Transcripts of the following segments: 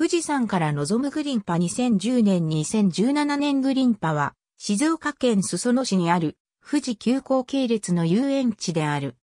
富士山から望むグリンパ2010年2017年グリンパは、静岡県裾野市にある富士急行系列の遊園地である。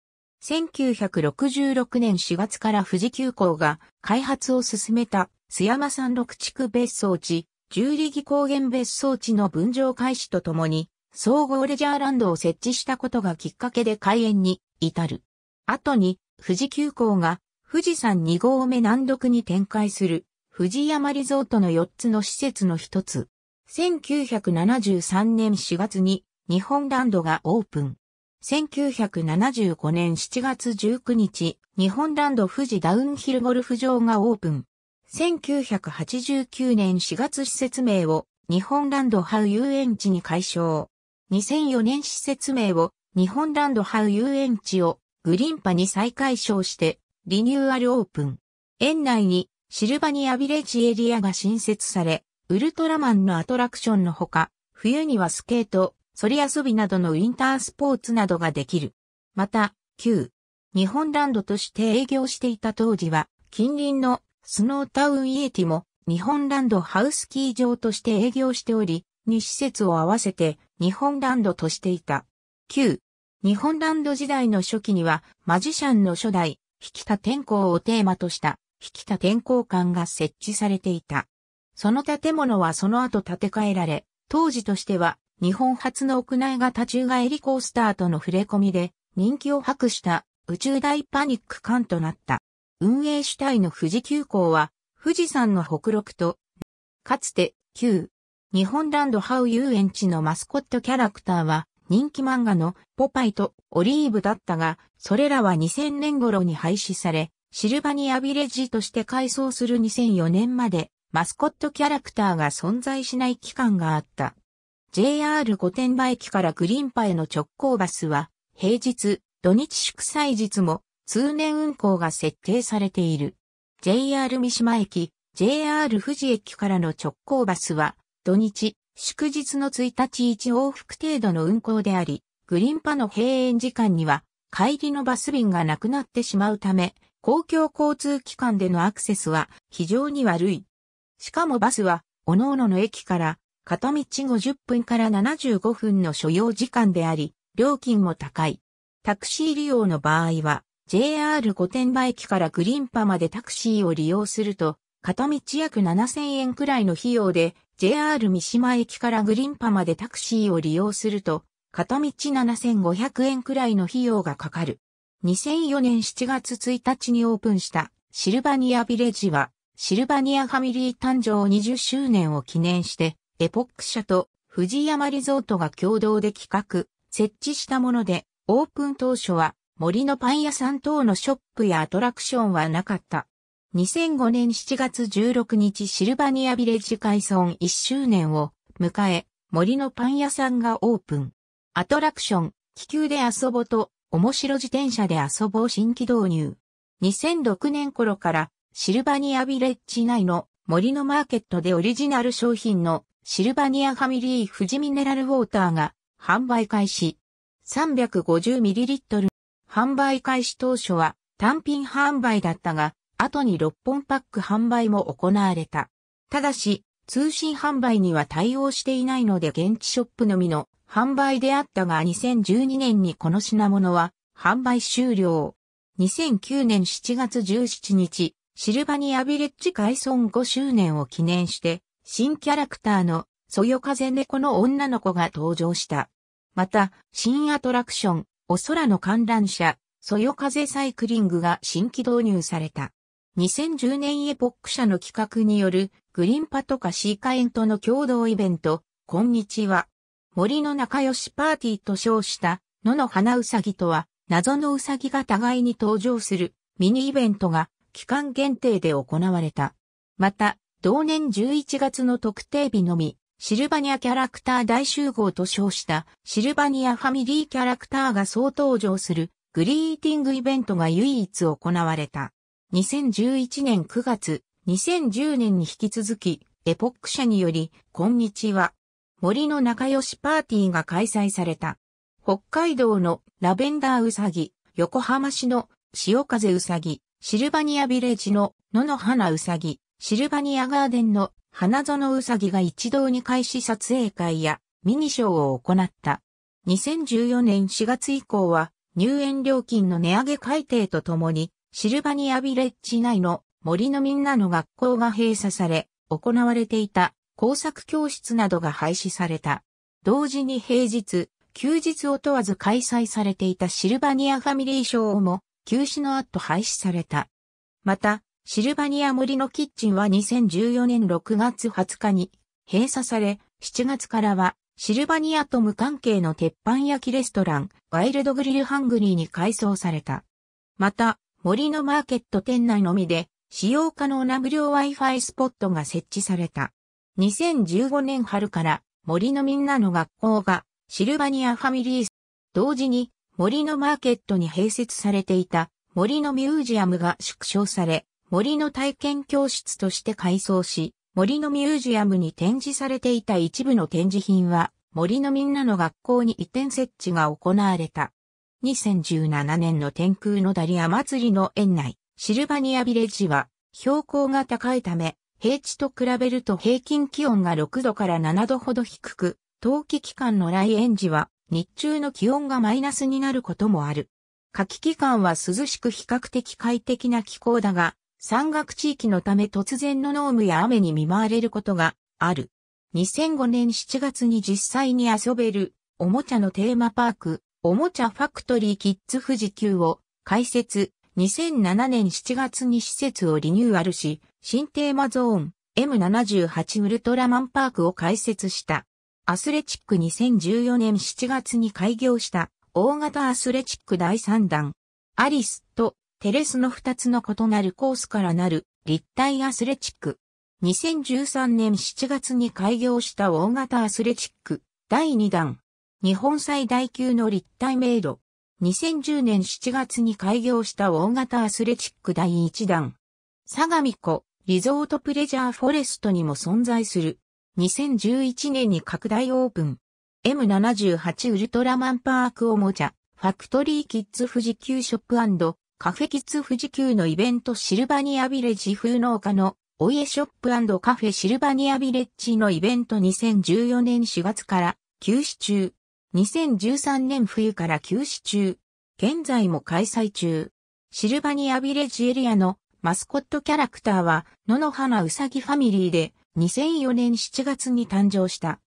1966年4月から富士急行が開発を進めた須山山六地区別荘地、十里木高原別荘地の分譲開始とともに、総合レジャーランドを設置したことがきっかけで開園に至る。後に富士急行が富士山2号目南独に展開する藤山リゾートの4つの施設の一つ。1973年4月に日本ランドがオープン。1975年7月19日、日本ランド富士ダウンヒルゴルフ場がオープン。1989年4月施設名を日本ランドハウ遊園地に改称。2004年施設名を日本ランドハウ遊園地をグリンパに再改称してリニューアルオープン。園内にシルバニアビレッジエリアが新設され、ウルトラマンのアトラクションのほか、冬にはスケート、それ遊びなどのウィンタースポーツなどができる。また、旧、日本ランドとして営業していた当時は、近隣のスノータウンイエティも日本ランドハウスキー場として営業しており、2施設を合わせて日本ランドとしていた。旧、日本ランド時代の初期にはマジシャンの初代、引田天功をテーマとした引田天候館が設置されていた。その建物はその後建て替えられ、当時としては日本初の屋内型宙返りコースターとの触れ込みで人気を博した宇宙大パニック館となった。運営主体の富士急行は富士山の北陸と、かつて旧日本ランドハウ遊園地のマスコットキャラクターは人気漫画のポパイとオリーブだったが、それらは2000年頃に廃止され、シルバニアビレッジとして改装する2004年までマスコットキャラクターが存在しない期間があった。JR 御殿場駅からグリンパへの直行バスは平日、土日祝祭日も通年運行が設定されている。JR 三島駅、JR 富士駅からの直行バスは土日、祝日の1日1往復程度の運行であり、グリンパの閉園時間には帰りのバス便がなくなってしまうため、公共交通機関でのアクセスは非常に悪い。しかもバスは、おのおのの駅から片道50分から75分の所要時間であり、料金も高い。タクシー利用の場合は、JR 御殿場駅からグリンパまでタクシーを利用すると、片道約7000円くらいの費用で、JR 三島駅からグリンパまでタクシーを利用すると、片道7500円くらいの費用がかかる。2004年7月1日にオープンしたシルバニアビレッジは、シルバニアファミリー誕生20周年を記念して、エポック社と藤山リゾートが共同で企画、設置したもので、オープン当初は森のパン屋さん等のショップやアトラクションはなかった。2005年7月16日シルバニアビレッジ開村1周年を迎え、森のパン屋さんがオープン。アトラクション、気球で遊ぼと面白自転車で遊ぼう新規導入。2006年頃からシルバニアビレッジ内の森のマーケットでオリジナル商品のシルバニアファミリー富士ミネラルウォーターが販売開始。350ml 販売開始当初は単品販売だったが、後に6本パック販売も行われた。ただし、通信販売には対応していないので現地ショップのみの販売であったが2012年にこの品物は販売終了。2009年7月17日、シルバニアビレッジ開村5周年を記念して、新キャラクターのそよ風猫の女の子が登場した。また、新アトラクション、お空の観覧車、そよ風サイクリングが新規導入された。2010年エポック社の企画によるグリンパとかシーカエントの共同イベント、こんにちは。森の仲良しパーティーと称した野の花うさぎとは謎のうさぎが互いに登場するミニイベントが期間限定で行われた。また、同年11月の特定日のみ、シルバニアキャラクター大集合と称したシルバニアファミリーキャラクターが総登場するグリーティングイベントが唯一行われた。2011年9月、2010年に引き続き、エポック社により、こんにちは、森の仲良しパーティーが開催された。北海道のラベンダーウサギ、横浜市の潮風ウサギ、シルバニアビレッジの野の花ウサギ、シルバニアガーデンの花園ウサギが一堂に開始撮影会やミニショーを行った。2014年4月以降は入園料金の値上げ改定とともにシルバニアビレッジ内の森のみんなの学校が閉鎖され行われていた工作教室などが廃止された。同時に平日、休日を問わず開催されていたシルバニアファミリーショーも休止の後廃止された。また、シルバニア森のキッチンは2014年6月20日に閉鎖され、7月からはシルバニアと無関係の鉄板焼きレストラン、ワイルドグリルハングリーに改装された。また、森のマーケット店内のみで使用可能な無料 Wi-Fi スポットが設置された。2015年春から森のみんなの学校がシルバニアファミリー、同時に森のマーケットに併設されていた森のミュージアムが縮小され、森の体験教室として改装し、森のミュージアムに展示されていた一部の展示品は森のみんなの学校に移転設置が行われた。2017年の天空のダリア祭りの園内、シルバニアビレッジは標高が高いため平地と比べると平均気温が6度から7度ほど低く、冬季期間の来園時は日中の気温がマイナスになることもある。夏季期間は涼しく比較的快適な気候だが、山岳地域のため突然の濃霧や雨に見舞われることがある。2005年7月に実際に遊べるおもちゃのテーマパーク、おもちゃファクトリーキッズ富士急を開設、2007年7月に施設をリニューアルし、新テーマゾーン M78 ウルトラマンパークを開設した。アスレチック2014年7月に開業した大型アスレチック第3弾。アリスとテレスの2つの異なるコースからなる立体アスレチック。2013年7月に開業した大型アスレチック第2弾。日本最大級の立体迷路。2010年7月に開業した大型アスレチック第1弾。相模湖リゾートプレジャーフォレストにも存在する。2011年に拡大オープン。M78 ウルトラマンパークおもちゃ、ファクトリーキッズ富士急ショップカフェキッズ富士急のイベントシルバニアビレッジ風農家のお家ショップカフェシルバニアビレッジのイベント2014年4月から休止中。2013年冬から休止中。現在も開催中。シルバニアビレッジエリアのマスコットキャラクターは、野の花うさぎファミリーで、2004年7月に誕生した。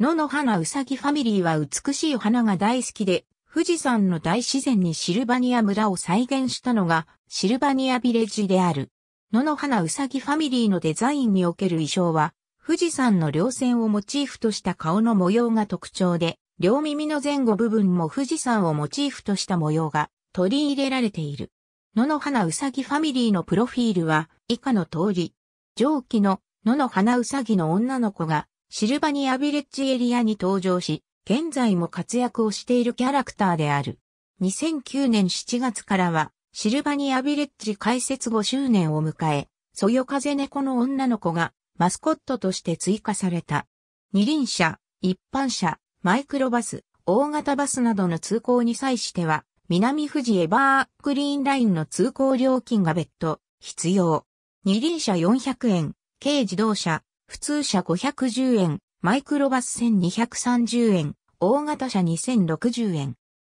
野の花うさぎファミリーは美しい花が大好きで、富士山の大自然にシルバニア村を再現したのが、シルバニアビレッジである。野の花うさぎファミリーのデザインにおける衣装は、富士山の稜線をモチーフとした顔の模様が特徴で、両耳の前後部分も富士山をモチーフとした模様が取り入れられている。野の花うさぎファミリーのプロフィールは以下の通り、上記の野の花うさぎの女の子がシルバニアビレッジエリアに登場し、現在も活躍をしているキャラクターである。2009年7月からはシルバニアビレッジ開設5周年を迎え、そよ風猫の女の子がマスコットとして追加された。二輪車、一般車、マイクロバス、大型バスなどの通行に際しては、南富士エバークリーンラインの通行料金が別途必要。二輪車400円、軽自動車、普通車510円、マイクロバス1230円、大型車2060円。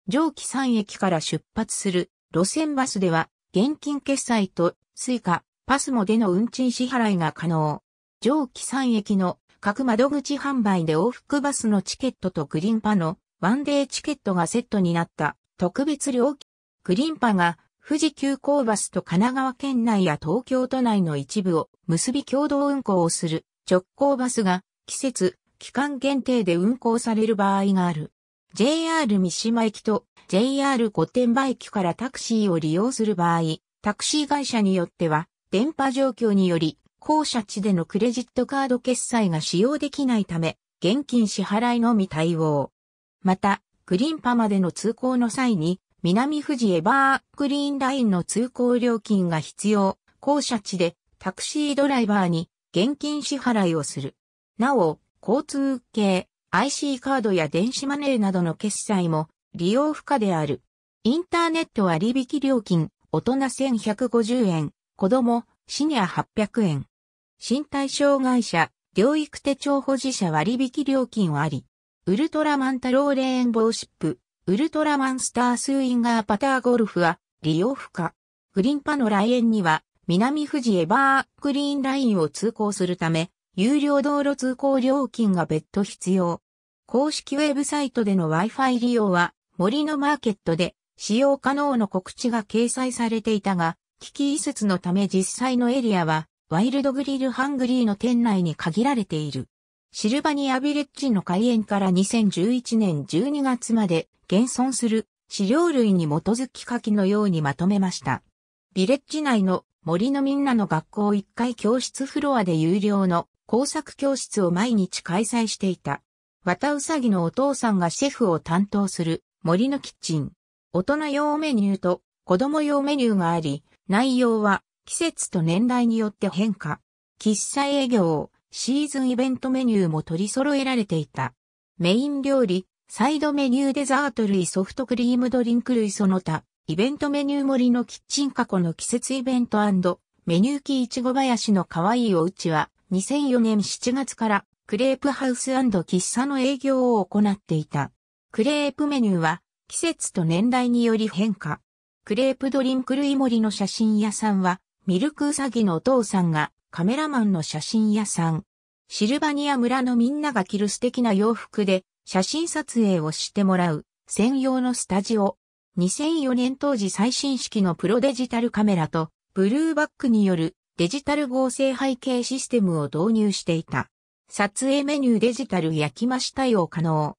上記3駅から出発する路線バスでは、現金決済と、スイカ、パスモでの運賃支払いが可能。上記3駅の各窓口販売で往復バスのチケットとグリンパのワンデーチケットがセットになった特別料金。グリンパが富士急行バスと神奈川県内や東京都内の一部を結び共同運行をする直行バスが季節、期間限定で運行される場合がある。JR 三島駅と JR 御殿場駅からタクシーを利用する場合、タクシー会社によっては電波状況により公社地でのクレジットカード決済が使用できないため、現金支払いのみ対応。また、グリンパまでの通行の際に、南富士エバーグリーンラインの通行料金が必要、公社地でタクシードライバーに現金支払いをする。なお、交通系、IC カードや電子マネーなどの決済も利用不可である。インターネット割引料金、大人1150円、子供シニア800円。身体障害者、療育手帳保持者割引料金あり。ウルトラマンタローレーンボーシップ、ウルトラマンスタースインガーパターゴルフは利用不可。グリンパの来園には南富士エバーグリーンラインを通行するため、有料道路通行料金が別途必要。公式ウェブサイトでの Wi-Fi 利用は森のマーケットで使用可能の告知が掲載されていたが、危機移設のため実際のエリアは、ワイルドグリルハングリーの店内に限られている。シルバニアビレッジの開園から2011年12月まで現存する資料類に基づき書きのようにまとめました。ビレッジ内の森のみんなの学校1階教室フロアで有料の工作教室を毎日開催していた。綿うさぎのお父さんがシェフを担当する森のキッチン。大人用メニューと子供用メニューがあり、内容は季節と年代によって変化。喫茶営業、シーズンイベントメニューも取り揃えられていた。メイン料理、サイドメニューデザート類ソフトクリームドリンク類その他、イベントメニュー盛りのキッチン過去の季節イベントメニューキいちご林の可愛いおうちは2004年7月からクレープハウス喫茶の営業を行っていた。クレープメニューは季節と年代により変化。クレープドリンク類森の写真屋さんは、ミルクウサギのお父さんがカメラマンの写真屋さん。シルバニア村のみんなが着る素敵な洋服で写真撮影をしてもらう専用のスタジオ。2004年当時最新式のプロデジタルカメラとブルーバックによるデジタル合成背景システムを導入していた。撮影メニューデジタル焼き増し対応可能。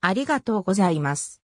ありがとうございます。